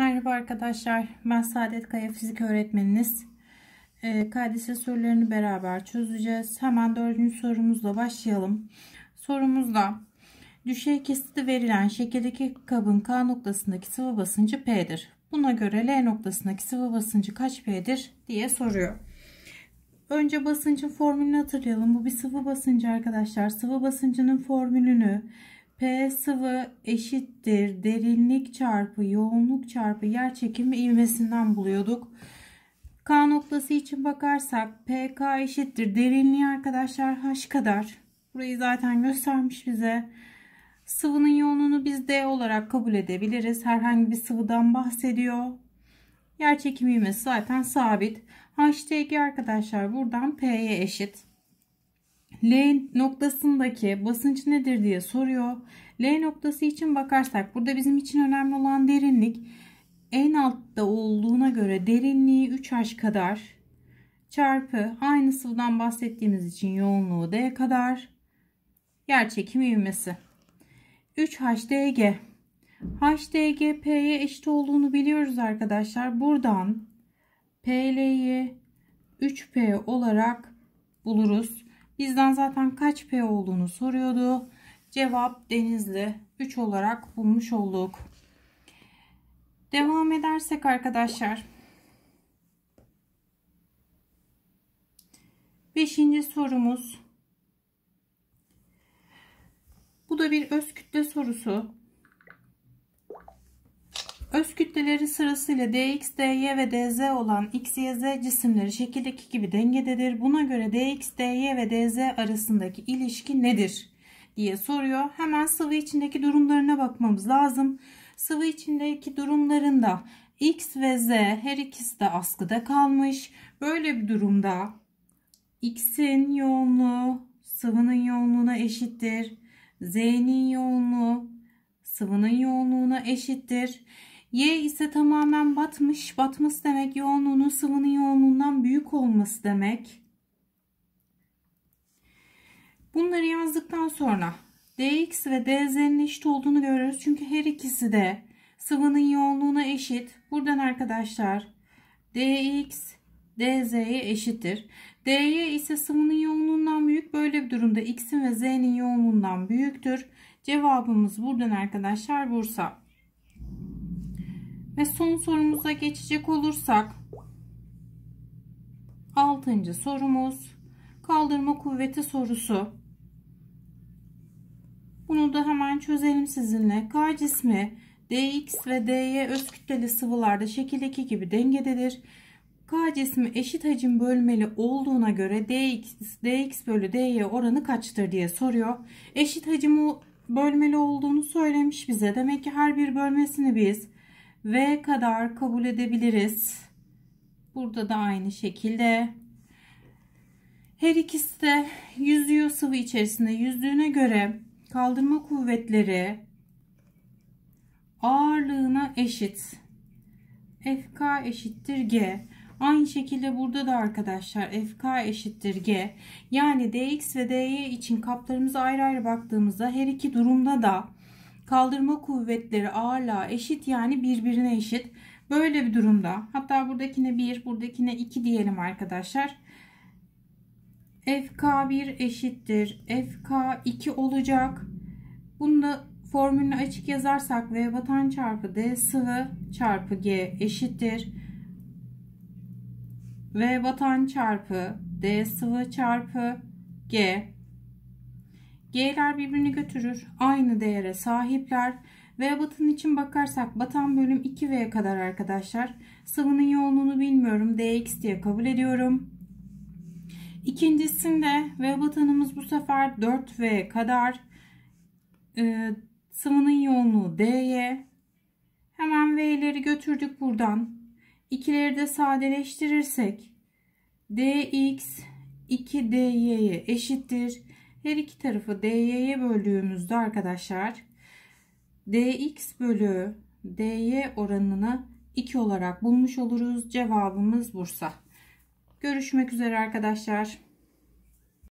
Merhaba arkadaşlar. Ben Saadet Kaya fizik öğretmeniniz. E, ee, KDS sorularını beraber çözeceğiz. Hemen dördüncü sorumuzla başlayalım. Sorumuzda düşey kesiti verilen şekildeki kabın K noktasındaki sıvı basıncı P'dir. Buna göre L noktasındaki sıvı basıncı kaç P'dir diye soruyor. Önce basıncın formülünü hatırlayalım. Bu bir sıvı basıncı arkadaşlar. Sıvı basıncının formülünü P sıvı eşittir derinlik çarpı yoğunluk çarpı yer çekimi ivmesinden buluyorduk. K noktası için bakarsak PK eşittir derinliği arkadaşlar H kadar. Burayı zaten göstermiş bize. Sıvının yoğunluğunu biz D olarak kabul edebiliriz. Herhangi bir sıvıdan bahsediyor. Yer çekimi ivmesi zaten sabit. HDG arkadaşlar buradan P'ye eşit. L noktasındaki basınç nedir diye soruyor. L noktası için bakarsak burada bizim için önemli olan derinlik en altta olduğuna göre derinliği 3 h kadar çarpı aynı sıvıdan bahsettiğimiz için yoğunluğu d kadar yerçekimi ivmesi. 3 HDG HDG P'ye eşit olduğunu biliyoruz arkadaşlar. Buradan PL'yi 3P olarak buluruz. Bizden zaten kaç P olduğunu soruyordu. Cevap Denizli 3 olarak bulmuş olduk. Devam edersek arkadaşlar. 5. sorumuz. Bu da bir öz kütle sorusu. Öz kütleleri sırasıyla dx, dy ve dz olan x, y, z cisimleri şekildeki gibi dengededir. Buna göre dx, dy ve dz arasındaki ilişki nedir diye soruyor. Hemen sıvı içindeki durumlarına bakmamız lazım. Sıvı içindeki durumlarında x ve z her ikisi de askıda kalmış. Böyle bir durumda x'in yoğunluğu sıvının yoğunluğuna eşittir. z'nin yoğunluğu sıvının yoğunluğuna eşittir. Y ise tamamen batmış. Batması demek yoğunluğunun sıvının yoğunluğundan büyük olması demek. Bunları yazdıktan sonra dx ve dz'nin eşit olduğunu görüyoruz. Çünkü her ikisi de sıvının yoğunluğuna eşit. Buradan arkadaşlar dx dz'ye eşittir. dy ise sıvının yoğunluğundan büyük. Böyle bir durumda x'in ve z'nin yoğunluğundan büyüktür. Cevabımız buradan arkadaşlar Bursa. Ve son sorumuza geçecek olursak altıncı sorumuz kaldırma kuvveti sorusu. Bunu da hemen çözelim sizinle. K cismi DX ve DY öz kütleli sıvılarda şekil 2 gibi dengededir. K cismi eşit hacim bölmeli olduğuna göre DX, DX bölü DY oranı kaçtır diye soruyor. Eşit hacim bölmeli olduğunu söylemiş bize. Demek ki her bir bölmesini biz V kadar kabul edebiliriz. Burada da aynı şekilde. Her ikisi de yüzüyor sıvı içerisinde. Yüzdüğüne göre kaldırma kuvvetleri ağırlığına eşit. FK eşittir G. Aynı şekilde burada da arkadaşlar FK eşittir G. Yani DX ve DY için kaplarımıza ayrı ayrı baktığımızda her iki durumda da Kaldırma kuvvetleri ağırlığa eşit yani birbirine eşit. Böyle bir durumda hatta buradakine 1 buradakine 2 diyelim arkadaşlar. FK1 eşittir. FK2 olacak. Bunu da formülünü açık yazarsak V vatan çarpı D sıvı çarpı G eşittir. V vatan çarpı D sıvı çarpı G G'ler birbirini götürür. Aynı değere sahipler. V batının için bakarsak batan bölüm 2V kadar arkadaşlar. Sıvının yoğunluğunu bilmiyorum. Dx diye kabul ediyorum. İkincisinde V batanımız bu sefer 4V kadar. Ee, sıvının yoğunluğu D'ye. Hemen V'leri götürdük buradan. İkileri de sadeleştirirsek dx 2dy'ye eşittir. Her iki tarafı dy'ye böldüğümüzde arkadaşlar dx bölü dy oranını 2 olarak bulmuş oluruz. Cevabımız Bursa. Görüşmek üzere arkadaşlar.